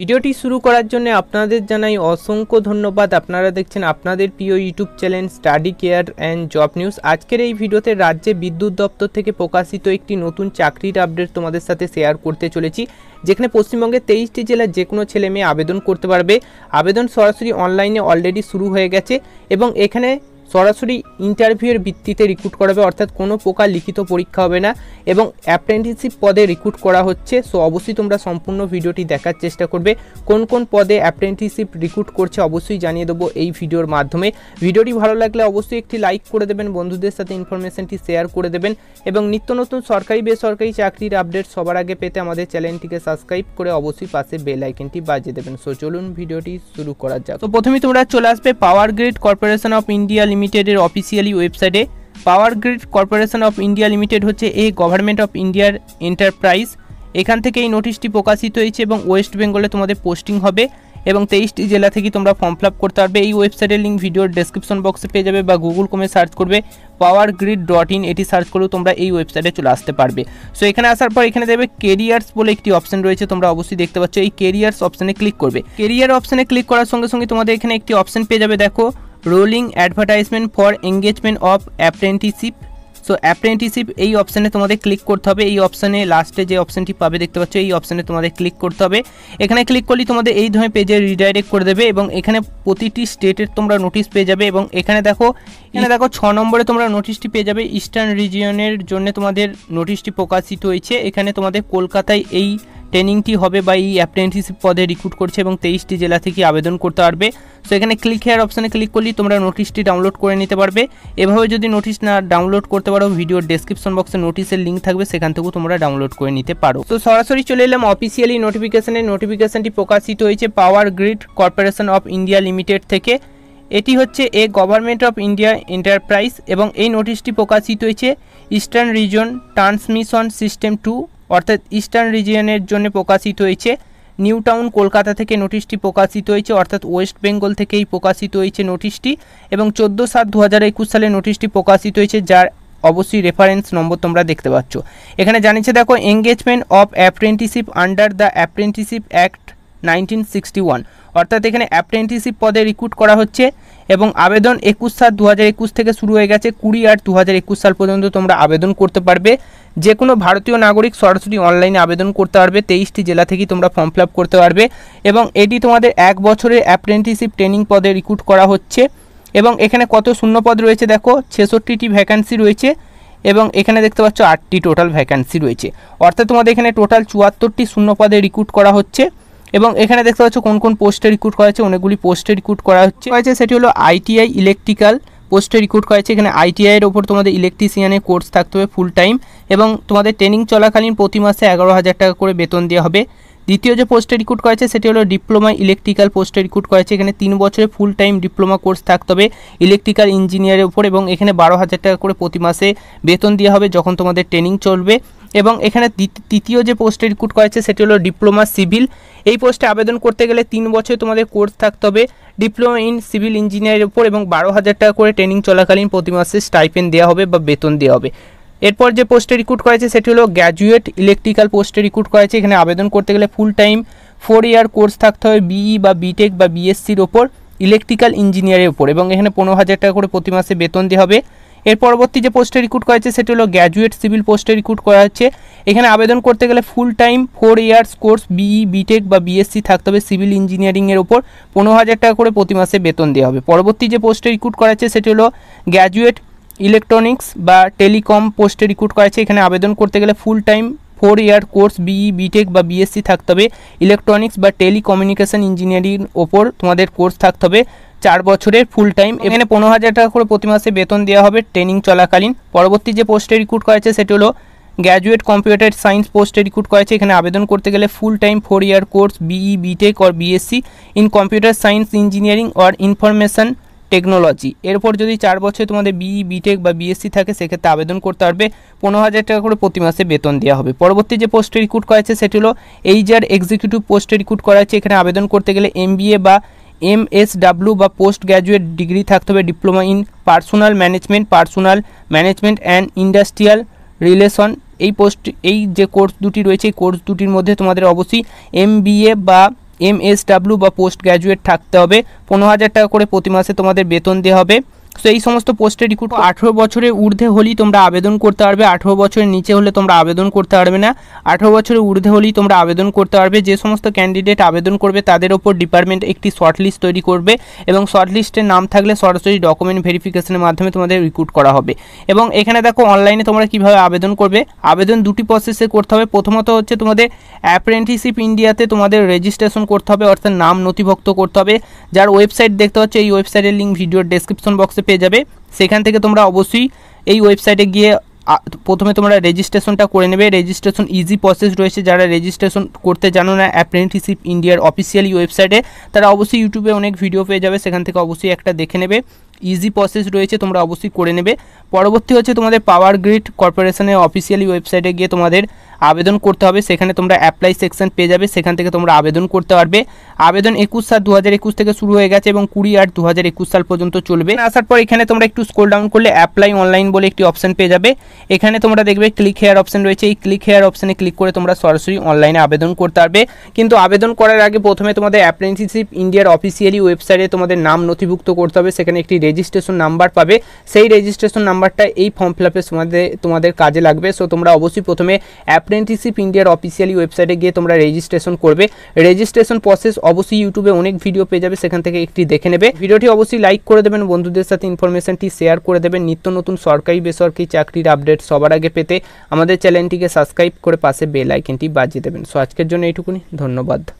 ভিডিওটি শুরু করার জন্য আপনাদের জানাই অসংখ্য ধন্যবাদ আপনারা দেখছেন আপনাদের প্রিয় YouTube channel study care and job news আজকের এই ভিডিওতে রাজ্যে বিদ্যুৎ দপ্তর থেকে প্রকাশিত একটি নতুন চাকরির আপডেট তোমাদের সাথে শেয়ার করতে চলেছি যেখানে পশ্চিমবঙ্গের তেইশটি জেলার যে কোনো ছেলে মেয়ে আবেদন করতে পারবে আবেদন সরাসরি অনলাইনে অলরেডি শুরু হয়ে গেছে এবং এখানে সরাসরি ইন্টারভিউয়ের ভিত্তিতে রিক্রুট করা হবে অর্থাৎ কোনো প্রকার লিখিত পরীক্ষা হবে না এবং অ্যাপ্রেন্টিসশিপ পদে রিক্রুট করা হচ্ছে সো অবশ্যই তোমরা সম্পূর্ণ ভিডিওটি দেখার চেষ্টা করবে কোন কোন পদে অ্যাপ্রেন্টিসশিপ রিক্রুট করছে অবশ্যই জানিয়ে দেবো এই ভিডিওর মাধ্যমে ভিডিওটি ভালো লাগলে অবশ্যই একটি লাইক করে দেবেন বন্ধুদের সাথে ইনফরমেশনটি শেয়ার করে দেবেন এবং নিত্য নতুন সরকারি বেসরকারি চাকরির আপডেট সবার আগে পেতে আমাদের চ্যানেলটিকে সাবস্ক্রাইব করে অবশ্যই পাশে বেল আইকনটি বাজিয়ে দেবেন সো চলুন ভিডিওটি শুরু করা যাক তো প্রথমে তোমরা চলে আসবে power grid corporation of India লিমিটেডের অফিসিয়ালি ওয়েবসাইটে power grid corporation of India limited হচ্ছে এ গভর্নমেন্ট অফ ইন্ডিয়ার এন্টারপ্রাইজ এখান থেকে এই নোটিশটি প্রকাশিত হয়েছে এবং ওয়েস্ট বেঙ্গলে তোমাদের পোস্টিং হবে এবং তেইশটি জেলা থেকে তোমরা ফর্ম ফিল করতে পারবে এই ওয়েবসাইটের লিঙ্ক ভিডিওর ডেসক্রিপশন বক্সে পেয়ে যাবে বা গুগল কমে সার্চ করবে পাওয়ার গ্রিড ডট ইন এটি সার্চ করলেও তোমরা এই ওয়েবসাইটে চলে আসতে পারবে সো এখানে আসার পর এখানে দেবে কেরিয়ার্স বলে একটি অপশন রয়েছে তোমরা অবশ্যই দেখতে পাচ্ছ এই কেরিয়ার্স অপশনে ক্লিক করবে কেরিয়ার অপশনে ক্লিক করার সঙ্গে সঙ্গে তোমাদের এখানে একটি অপশন পেয়ে যাবে দেখো rolling advertisement for engagement of apprenticeship so apprenticeship এই অপশানে তোমাদের ক্লিক করতে হবে এই অপশানে লাস্টে যে অপশানটি পাবে দেখতে পাচ্ছ এই অপশানে তোমাদের ক্লিক করতে হবে এখানে ক্লিক করলে তোমাদের এই ধরনের পেজে রিডাইরেক্ট করে দেবে এবং এখানে প্রতিটি স্টেটের তোমরা নোটিশ পেয়ে যাবে এবং এখানে দেখো এখানে দেখো ছ নম্বরে তোমরা নোটিশটি পেয়ে যাবে ইস্টার্ন রিজিয়নের জন্য তোমাদের নোটিশটি প্রকাশিত হয়েছে এখানে তোমাদের কলকাতায় এই ট্রেনিংটি হবে বা এই অ্যাপ্রেন্টিসশিপ পদে রিক্রুট করছে এবং তেইশটি জেলা থেকে আবেদন করতে পারবে সো এখানে ক্লিক হেয়ার অপশানে ক্লিক করলেই তোমরা নোটিশটি ডাউনলোড করে নিতে পারবে এভাবে যদি নোটিশ না ডাউনলোড করতে পারো ভিডিওর ডেসক্রিপশন বক্সে নোটিশের লিঙ্ক থাকবে সেখান থেকেও তোমরা ডাউনলোড করে নিতে পারো তো সরাসরি চলে এলাম অফিসিয়ালি নোটিফিকেশানে নোটিফিকেশানটি প্রকাশিত হয়েছে power grid corporation of India limited থেকে এটি হচ্ছে a government of India enterprise এবং এই নোটিশটি প্রকাশিত হয়েছে eastern region transmission system two অর্থাৎ ইস্টার্ন রিজিয়নের জন্য প্রকাশিত হয়েছে নিউ টাউন কলকাতা থেকে নোটিশটি প্রকাশিত হয়েছে অর্থাৎ ওয়েস্ট বেঙ্গল থেকেই প্রকাশিত হয়েছে নোটিশটি এবং চোদ্দো সাত দু হাজার একুশ সালে নোটিশটি প্রকাশিত হয়েছে যার অবশ্যই রেফারেন্স নম্বর তোমরা দেখতে পাচ্ছ এখানে জানিয়েছে দেখো engagement of apprenticeship under the apprenticeship act nineteen sixty one অর্থাৎ এখানে অ্যাপ্রেন্টিসিপ পদে রিক্রুট করা হচ্ছে এবং আবেদন একুশ সাত দু একুশ থেকে শুরু হয়ে গেছে কুড়ি আট দু একুশ সাল পর্যন্ত তোমরা আবেদন করতে পারবে যে কোনো ভারতীয় নাগরিক সরাসরি অনলাইনে আবেদন করতে পারবে তেইশটি জেলা থেকেই তোমরা ফর্ম ফিল করতে পারবে এবং এটি তোমাদের এক বছরের অ্যাপ্রেন্টিসিপ ট্রেনিং পদে রিক্রুট করা হচ্ছে এবং এখানে কত শূন্য পদ রয়েছে দেখো ছেষট্টিটি ভ্যাকান্সি রয়েছে এবং এখানে দেখতে পাচ্ছ আটটি টোটাল ভ্যাকান্সি রয়েছে অর্থাৎ তোমাদের এখানে টোটাল চুয়াত্তরটি শূন্য পদে রিক্রুট করা হচ্ছে এবং এখানে দেখতে পাচ্ছ কোন কোন পোস্টে রিক্রুট করা হচ্ছে অনেকগুলি পোস্টে রিক্রুট করা হচ্ছে হয়েছে সেটি হলো আইটিআই ইলেকট্রিক্যাল পোস্টে রিক্রুট করা হয়েছে এখানে আইটিআই এর ওপর তোমাদের ইলেকট্রিশিয়ানের কোর্স থাকতে হবে ফুল টাইম এবং তোমাদের ট্রেনিং চলাকালীন প্রতি মাসে এগারো হাজার টাকা করে বেতন দেওয়া হবে দ্বিতীয় যে পোস্টে রিক্রুট করেছে সেটি হলো ডিপ্লোমা ইলেকট্রিক্যাল পোস্টে রিক্রুট করেছে এখানে তিন বছরে ফুল টাইম ডিপ্লোমা কোর্স থাকতে হবে ইলেকট্রিক্যাল ইঞ্জিনিয়ারের উপর এবং এখানে বারো হাজার টাকা করে প্রতি মাসে বেতন দেওয়া হবে যখন তোমাদের ট্রেনিং চলবে এবং এখানে তৃতীয় যে পোস্টে রিক্রুট করেছে সেটি হলো ডিপ্লোমা সিভিল এই পোস্টে আবেদন করতে গেলে তিন বছরে তোমাদের কোর্স থাকতে হবে ডিপ্লোমা ইন সিভিল ইঞ্জিনিয়ারের উপর এবং বারো হাজার টাকা করে ট্রেনিং চলাকালীন প্রতি মাসে স্টাইপেন দেওয়া হবে বা বেতন দেওয়া হবে এরপর যে পোস্টে রিক্রুট করেছে সেটি হলো গ্র্যাজুয়েট ইলেকট্রিক্যাল পোস্টে রিক্রুট করেছে এখানে আবেদন করতে গেলে full time four year course থাকতে হবে বিই e বা বিটেক বা বিএসসির ওপর ইলেকট্রিক্যাল ইঞ্জিনিয়ারের ওপর এবং এখানে পনেরো হাজার টাকা করে প্রতি মাসে বেতন দেওয়া হবে এর পরবর্তী যে পোস্টে রিক্রুট করা সেটি হলো গ্র্যাজুয়েট সিভিল পোস্টে রিক্রুট করা হচ্ছে এখানে আবেদন করতে গেলে full time four years course BE BTech বা বিএসসি থাকতে হবে সিভিল ইঞ্জিনিয়ারিংয়ের ওপর পনেরো হাজার টাকা করে প্রতি মাসে বেতন দেওয়া হবে পরবর্তী যে পোস্টে রিক্রুট করা হচ্ছে সেটি হলো গ্র্যাজুয়েট ইলেকট্রনিক্স বা টেলিকম পোস্টে রিক্রুট করা হয়েছে এখানে আবেদন করতে গেলে full time four year course BE BTech বা বিএসসি থাকতে হবে ইলেকট্রনিক্স বা টেলিকমিউনিকেশন ইঞ্জিনিয়ারিং ওপর তোমাদের কোর্স থাকতে হবে চার বছরের ফুল টাইম এখানে পনেরো হাজার টাকা করে প্রতি মাসে বেতন দেওয়া হবে ট্রেনিং চলাকালীন পরবর্তী যে পোস্টে রিক্রুট করা হয়েছে সেটি হলো গ্র্যাজুয়েট কম্পিউটার সায়েন্স পোস্টে রিক্রুট করেছে এখানে আবেদন করতে গেলে full time four year course BE BTech or BSc in computer science engineering or information technology এরপর যদি চার বছরে তোমাদের বিই বিটেক e, বা বিএসসি থাকে সেক্ষেত্রে আবেদন করতে পারবে পনেরো হাজার টাকা করে প্রতি মাসে বেতন দেওয়া হবে পরবর্তী যে পোস্টে রিক্রুট করা হয়েছে সেটি হলো এইচআর এক্সিকিউটিভ পোস্টে রিক্রুট করা হয়েছে এখানে আবেদন করতে গেলে এম বা এম এস ডাব্লু বা পোস্ট গ্র্যাজুয়েট ডিগ্রি থাকতে হবে diploma in personal management personal management and industrial relation এই পোস্ট এই যে কোর্স দুটি রয়েছে এই কোর্স দুটির মধ্যে তোমাদের অবশ্যই এম বা এমএসডাব্লিউ বা পোস্ট গ্র্যাজুয়েট থাকতে হবে পনেরো হাজার টাকা করে প্রতি মাসে তোমাদের বেতন দেওয়া হবে সো এই সমস্ত পোস্টে রিক্রুট আঠেরো বছরের ঊর্ধ্বে হলেই তোমরা আবেদন করতে পারবে আঠেরো বছরের নিচে হলে তোমরা আবেদন করতে পারবে না আঠেরো বছরের ঊর্ধ্বে হলেই তোমরা আবেদন করতে পারবে যে সমস্ত ক্যান্ডিডেট আবেদন করবে তাদের ওপর ডিপার্টমেন্ট একটি শর্টলিস্ট তৈরি করবে এবং শর্টলিস্টের নাম থাকলে সরাসরি ডকুমেন্ট ভেরিফিকেশনের মাধ্যমে তোমাদের রিক্রুট করা হবে এবং এখানে দেখো অনলাইনে তোমরা কিভাবে আবেদন করবে আবেদন দুটি প্রসেসে করতে হবে প্রথমত হচ্ছে তোমাদের অ্যাপ্রেন্টিসশিপ ইন্ডিয়াতে তোমাদের রেজিস্ট্রেশন করতে হবে অর্থাৎ নাম নথিভুক্ত করতে হবে যার ওয়েবসাইট দেখতে হচ্ছে এই ওয়েবসাইটের লিঙ্ক ভিডিওর ডেসক্রিপশন বক্সে পেয়ে যাবে সেখান থেকে তোমরা অবশ্যই এই ওয়েবসাইটে গিয়ে প্রথমে তোমরা রেজিস্ট্রেশনটা করে নেবে রেজিস্ট্রেশন ইজি প্রসেস রয়েছে যারা রেজিস্ট্রেশন করতে জানো না অ্যাপ্রেন্টিসশিপ ইন্ডিয়ার অফিসিয়ালি ওয়েবসাইটে তারা অবশ্যই ইউটিউবে অনেক ভিডিও পেয়ে যাবে সেখান থেকে অবশ্যই একটা দেখে নেবে ইজি প্রসেস রয়েছে তোমরা অবশ্যই করে নেবে পরবর্তী হচ্ছে তোমাদের পাওয়ার গ্রিড কর্পোরেশনের অফিসিয়ালি ওয়েবসাইটে গিয়ে তোমাদের আবেদন করতে হবে সেখানে তোমরা অ্যাপ্লাই সেকশন পেয়ে যাবে সেখান থেকে তোমরা আবেদন করতে পারবে আবেদন একুশ সাল দু হাজার একুশ থেকে শুরু হয়ে গেছে এবং কুড়ি আট দু হাজার একুশ সাল পর্যন্ত চলবে আসার পর এখানে তোমরা একটু স্কোল ডাউন করলে অ্যাপ্লাই অনলাইন বলে একটি অপশন পেয়ে যাবে এখানে তোমরা দেখবে ক্লিক হেয়ার অপশন রয়েছে এই ক্লিক হেয়ার অপশনে ক্লিক করে তোমরা সরাসরি অনলাইনে আবেদন করতে পারবে কিন্তু আবেদন করার আগে প্রথমে তোমাদের অ্যাপ্রেন্টিসশিপ ইন্ডিয়ার অফিসিয়ালি ওয়েবসাইটে তোমাদের নাম নথিভুক্ত করতে হবে সেখানে একটি রেজিস্ট্রেশন নাম্বার পাবে সেই রেজিস্ট্রেশন নাম্বারটা এই ফর্ম ফিল আপে তোমাদের তোমাদের কাজে লাগবে সো তোমরা অবশ্যই প্রথমে অ্যাপ্রেন্টিসশিপ ইন্ডিয়ার অফিসিয়ালি ওয়েবসাইটে গিয়ে তোমরা রেজিস্ট্রেশন করবে রেজিস্ট্রেশন প্রসেস অবশ্যই ইউটিউবে অনেক ভিডিও পেয়ে যাবে সেখান থেকে একটি দেখে নেবে ভিডিওটি অবশ্যই লাইক করে দেবেন বন্ধুদের সাথে ইনফরমেশনটি শেয়ার করে দেবেন নিত্য নতুন সরকারি বেসরকারি চাকরির আপডেট সবার আগে পেতে আমাদের চ্যানেলটিকে সাবস্ক্রাইব করে পাশে বেল আইকনটি বাজিয়ে দেবেন সো আজকের জন্য এইটুকুনি ধন্যবাদ